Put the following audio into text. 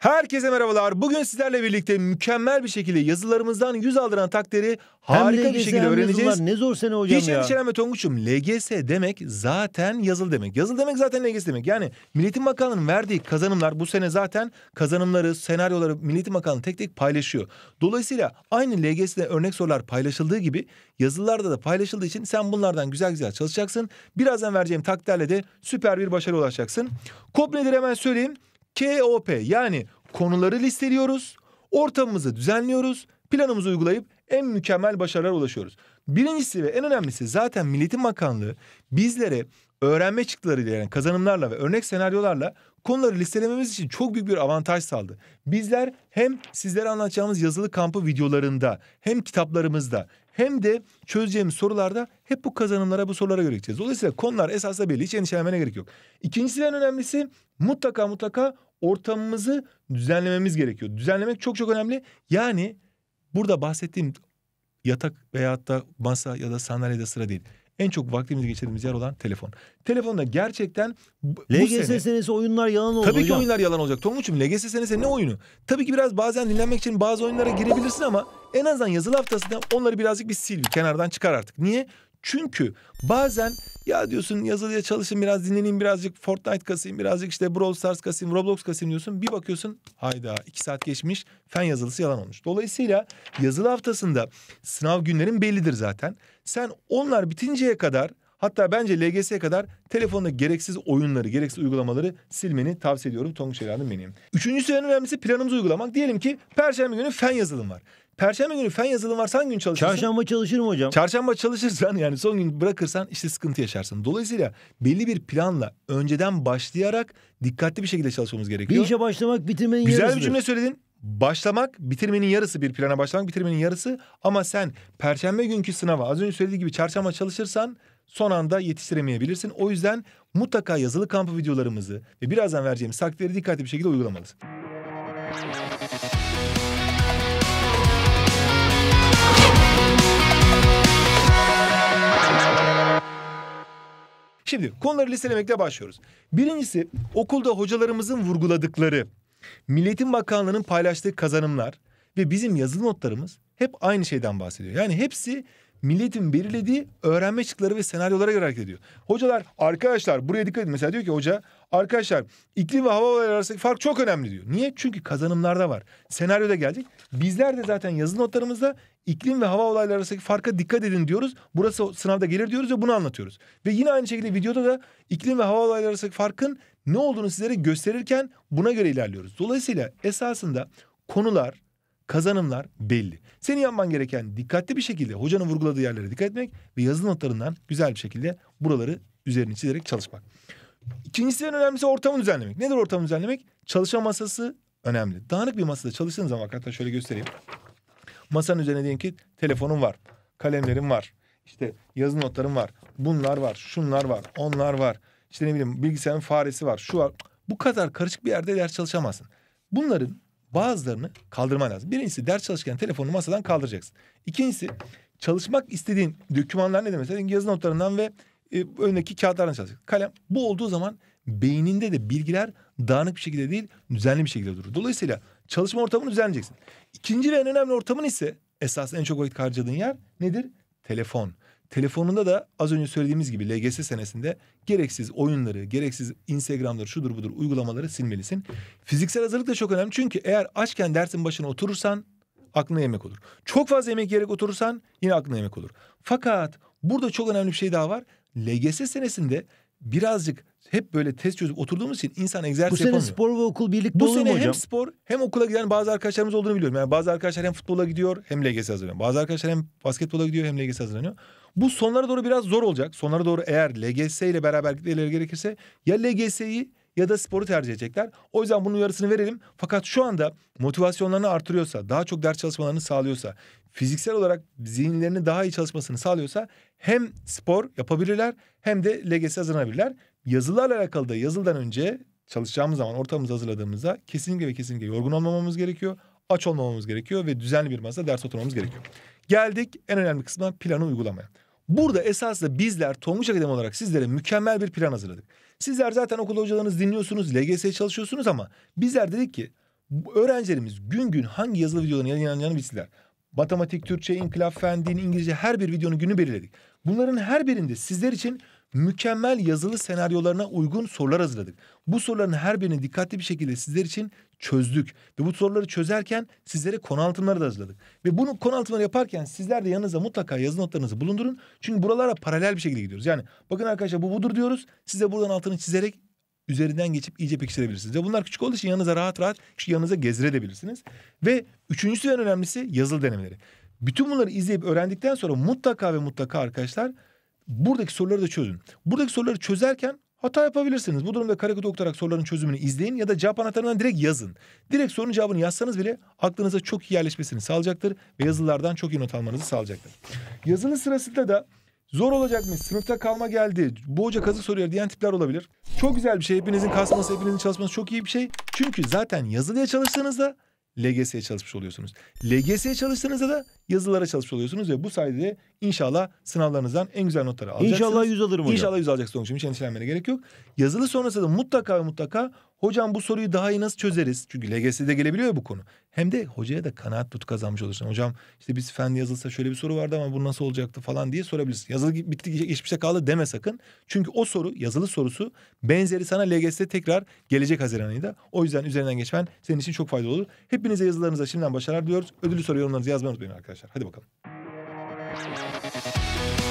Herkese merhabalar. Bugün sizlerle birlikte mükemmel bir şekilde yazılarımızdan yüz aldıran takdiri harika bir şekilde Hem öğreneceğiz. Ne zor sene hocam Hiç ya. Hiç endişelenme Tonguç'um. LGS demek zaten yazılı demek. Yazılı demek zaten LGS demek. Yani Milletin Bakanlığı'nın verdiği kazanımlar bu sene zaten kazanımları, senaryoları Milletin Bakanlığı tek tek paylaşıyor. Dolayısıyla aynı LGS'de örnek sorular paylaşıldığı gibi yazılılarda da paylaşıldığı için sen bunlardan güzel güzel çalışacaksın. Birazdan vereceğim takdirle de süper bir başarı ulaşacaksın. Kop nedir hemen söyleyeyim. KOP yani konuları listeliyoruz, ortamımızı düzenliyoruz, planımızı uygulayıp en mükemmel başarılara ulaşıyoruz. Birincisi ve en önemlisi zaten milletin Bakanlığı bizlere öğrenme çıktılarıyla yani kazanımlarla ve örnek senaryolarla konuları listelememiz için çok büyük bir avantaj sağladı. Bizler hem sizlere anlatacağımız yazılı kampı videolarında hem kitaplarımızda hem de çözeceğimiz sorularda hep bu kazanımlara bu sorulara göreceğiz. Dolayısıyla konular esasla belli hiç endişelenmene gerek yok. İkincisi en önemlisi mutlaka mutlaka ortamımızı düzenlememiz gerekiyor. Düzenlemek çok çok önemli. Yani burada bahsettiğim yatak veya da masa ya da sandalye sandalyede sıra değil. En çok vaktimizi geçirdiğimiz yer olan telefon. Telefonda gerçekten bu LGS sene... senesi oyunlar yalan olacak. Tabii ki oyunlar yalan olacak. Tonguç'um LGS senesi ne oyunu? Tabii ki biraz bazen dinlenmek için bazı oyunlara girebilirsin ama en azından yazılı haftasında onları birazcık bir sil, bir kenardan çıkar artık. Niye? Çünkü bazen ya diyorsun yazılıya çalışın biraz dinleneyim birazcık Fortnite kasayım birazcık işte Brawl Stars kasayım Roblox kasayım diyorsun. Bir bakıyorsun hayda iki saat geçmiş fen yazılısı yalan olmuş. Dolayısıyla yazılı haftasında sınav günlerin bellidir zaten. Sen onlar bitinceye kadar hatta bence LGS'ye kadar telefonda gereksiz oyunları gereksiz uygulamaları silmeni tavsiye ediyorum. Tonguç Elan'ın benim. Üçüncüsü en önemlisi planımızı uygulamak. Diyelim ki perşembe günü fen yazılım var. Perşembe günü fen yazılım varsa hangi gün çalışırsın? Çarşamba çalışırım hocam. Çarşamba çalışırsan yani son gün bırakırsan işte sıkıntı yaşarsın. Dolayısıyla belli bir planla önceden başlayarak dikkatli bir şekilde çalışmamız gerekiyor. Bir işe başlamak bitirmenin yarısı. Güzel bir cümle söyledin. Başlamak bitirmenin yarısı bir plana başlamak bitirmenin yarısı ama sen perşembe günkü sınava az önce söylediği gibi çarşamba çalışırsan son anda yetiştiremeyebilirsin. O yüzden mutlaka yazılı kampı videolarımızı ve birazdan vereceğimiz takdirleri dikkatli bir şekilde uygulamalısın. Şimdi konuları listelemekle başlıyoruz. Birincisi okulda hocalarımızın vurguladıkları, Milletin Bakanlığı'nın paylaştığı kazanımlar ve bizim yazılı notlarımız hep aynı şeyden bahsediyor. Yani hepsi milletin belirlediği öğrenme çıktıları ve senaryolara göre hareket ediyor. Hocalar arkadaşlar buraya dikkat edin. Mesela diyor ki hoca arkadaşlar iklim ve hava olayları arasındaki fark çok önemli diyor. Niye? Çünkü kazanımlarda var. Senaryoda gelecek. Bizler de zaten yazılı notlarımızda iklim ve hava olayları arasındaki farka dikkat edin diyoruz. Burası sınavda gelir diyoruz ve bunu anlatıyoruz. Ve yine aynı şekilde videoda da iklim ve hava olayları arasındaki farkın ne olduğunu sizlere gösterirken buna göre ilerliyoruz. Dolayısıyla esasında konular Kazanımlar belli. Senin yapman gereken dikkatli bir şekilde hocanın vurguladığı yerlere dikkat etmek ve yazılı notlarından güzel bir şekilde buraları üzerine çizerek çalışmak. İkincisi en önemlisi ortamı düzenlemek. Nedir ortamı düzenlemek? Çalışma masası önemli. Dağınık bir masada çalıştığınız zaman hatta şöyle göstereyim. Masanın üzerine diyelim ki telefonum var, kalemlerim var, işte yazı notlarım var, bunlar var, şunlar var, onlar var. İşte ne bileyim bilgisayarın faresi var, şu var. Bu kadar karışık bir yerde ders çalışamazsın. Bunların bazılarını kaldırman lazım. Birincisi ders çalışırken telefonu masadan kaldıracaksın. İkincisi çalışmak istediğin dokümanlar ne demek? Senin yazı notlarından ve e, önündeki kağıtlardan çalışacaksın. Kalem bu olduğu zaman beyninde de bilgiler dağınık bir şekilde değil düzenli bir şekilde durur. Dolayısıyla çalışma ortamını düzenleyeceksin. İkinci ve en önemli ortamın ise esas en çok vakit harcadığın yer nedir? Telefon. Telefonunda da az önce söylediğimiz gibi LGS senesinde gereksiz oyunları, gereksiz Instagram'ları, şudur budur uygulamaları silmelisin. Fiziksel hazırlık da çok önemli çünkü eğer açken dersin başına oturursan aklına yemek olur. Çok fazla yemek yiyerek oturursan yine aklına yemek olur. Fakat burada çok önemli bir şey daha var. LGS senesinde birazcık hep böyle test çözüp oturduğumuz için insan egzersiz yapamıyor. Bu sene yapamıyor. spor ve okul birlikte oluyor mu hocam? Bu sene hem spor hem okula giden bazı arkadaşlarımız olduğunu biliyorum. Yani bazı arkadaşlar hem futbola gidiyor hem LGS hazırlanıyor. Bazı arkadaşlar hem basketbola gidiyor hem LGS hazırlanıyor. Bu sonlara doğru biraz zor olacak. Sonlara doğru eğer LGS ile beraber gitmeleri gerekirse ya LGS'yi ya da sporu tercih edecekler. O yüzden bunun uyarısını verelim. Fakat şu anda motivasyonlarını artırıyorsa, daha çok ders çalışmalarını sağlıyorsa, fiziksel olarak zihinlerini daha iyi çalışmasını sağlıyorsa hem spor yapabilirler hem de LGS hazırlanabilirler. Yazılarla alakalı da yazıldan önce çalışacağımız zaman ortamımızı hazırladığımızda kesinlikle ve kesinlikle yorgun olmamamız gerekiyor aç olmamamız gerekiyor ve düzenli bir masada ders oturmamız gerekiyor. Geldik en önemli kısma planı uygulamaya. Burada esasında bizler Tonguç Akademi olarak sizlere mükemmel bir plan hazırladık. Sizler zaten okul hocalarınız dinliyorsunuz, LGS'ye çalışıyorsunuz ama bizler dedik ki öğrencilerimiz gün gün hangi yazılı videoların yayınlanacağını bilsinler. Matematik, Türkçe, İnkılap, Fen, Din, İngilizce her bir videonun günü belirledik. Bunların her birinde sizler için mükemmel yazılı senaryolarına uygun sorular hazırladık. Bu soruların her birini dikkatli bir şekilde sizler için çözdük. Ve bu soruları çözerken sizlere konu anlatımları da hazırladık. Ve bunu konu anlatımları yaparken sizler de yanınıza mutlaka yazı notlarınızı bulundurun. Çünkü buralara paralel bir şekilde gidiyoruz. Yani bakın arkadaşlar bu budur diyoruz. Size buradan altını çizerek üzerinden geçip iyice pekiştirebilirsiniz. Ve bunlar küçük olduğu için yanınıza rahat rahat şu yanınıza gezdirebilirsiniz. Ve üçüncüsü ve en önemlisi yazılı denemeleri. Bütün bunları izleyip öğrendikten sonra mutlaka ve mutlaka arkadaşlar buradaki soruları da çözün. Buradaki soruları çözerken hata yapabilirsiniz. Bu durumda karekod okutarak soruların çözümünü izleyin ya da cevap anahtarından direkt yazın. Direkt sorunun cevabını yazsanız bile aklınıza çok iyi yerleşmesini sağlayacaktır ve yazılardan çok iyi not almanızı sağlayacaktır. Yazının sırasında da Zor olacak mı? sınıfta kalma geldi, bu hoca kazı soruyor diyen tipler olabilir. Çok güzel bir şey, hepinizin kasması, hepinizin çalışması çok iyi bir şey. Çünkü zaten yazılıya çalıştığınızda LGS'ye çalışmış oluyorsunuz. LGS'ye çalıştığınızda da yazılara çalışmış oluyorsunuz ve bu sayede inşallah sınavlarınızdan en güzel notları alacaksınız. İnşallah yüz alırım hocam. İnşallah yüz alacaksınız sonuçum. Hiç endişelenmene gerek yok. Yazılı sonrası da mutlaka ve mutlaka Hocam bu soruyu daha iyi nasıl çözeriz? Çünkü LGS'de gelebiliyor bu konu. Hem de hocaya da kanaat butu kazanmış olursun. Hocam işte biz fen yazılsa şöyle bir soru vardı ama bu nasıl olacaktı falan diye sorabilirsin. Yazılı bitti hiçbir şey kaldı deme sakın. Çünkü o soru yazılı sorusu benzeri sana LGS'de tekrar gelecek Haziran ayında. O yüzden üzerinden geçmen senin için çok faydalı olur. Hepinize yazılarınıza şimdiden başarılar diliyoruz. Ödülü soru yorumlarınızı yazmayı unutmayın arkadaşlar. Hadi bakalım.